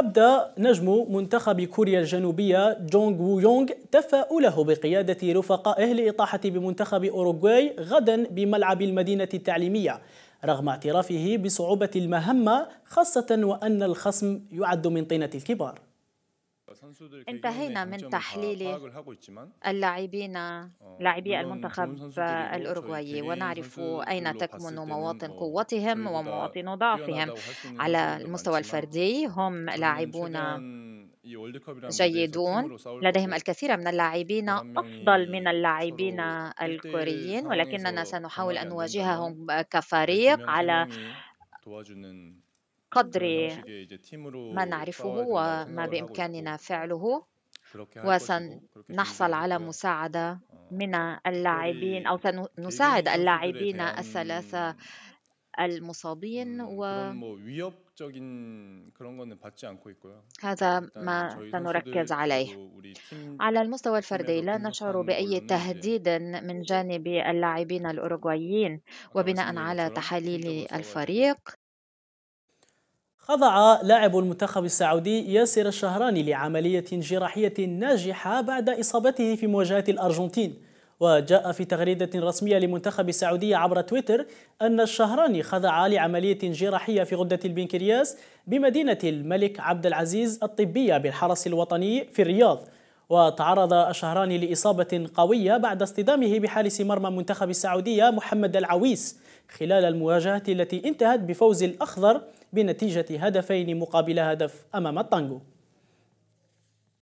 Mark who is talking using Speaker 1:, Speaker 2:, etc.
Speaker 1: أبدى نجم منتخب كوريا الجنوبية جونغ وو يونغ تفاؤله بقيادة رفقائه لإطاحة بمنتخب أوروغواي غدا بملعب المدينة التعليمية رغم اعترافه بصعوبة المهمة خاصة وأن الخصم يعد من طينة الكبار
Speaker 2: انتهينا من تحليل اللاعبين لاعبي المنتخب الأوروغوايي ونعرف أين تكمن مواطن قوتهم ومواطن ضعفهم على المستوى الفردي هم لاعبون جيدون لديهم الكثير من اللاعبين أفضل من اللاعبين الكوريين ولكننا سنحاول أن نواجههم كفريق على
Speaker 1: قدر ما نعرفه وما بإمكاننا
Speaker 2: فعله
Speaker 1: وسنحصل
Speaker 2: على مساعدة من اللاعبين أو سنساعد اللاعبين الثلاثة المصابين و
Speaker 1: هذا ما سنركز عليه على
Speaker 2: المستوى الفردي لا نشعر بأي تهديد من جانب اللاعبين الأوروغوايين وبناء على تحاليل الفريق
Speaker 1: خضع لاعب المنتخب السعودي ياسر الشهراني لعملية جراحية ناجحة بعد إصابته في مواجهة الأرجنتين وجاء في تغريدة رسمية لمنتخب السعودية عبر تويتر أن الشهراني خضع لعملية جراحية في غدة البنكرياس بمدينة الملك عبد العزيز الطبية بالحرس الوطني في الرياض وتعرض الشهراني لإصابة قوية بعد اصطدامه بحارس مرمى منتخب السعودية محمد العويس خلال المواجهة التي انتهت بفوز الأخضر بنتيجة هدفين مقابل هدف أمام الطانجو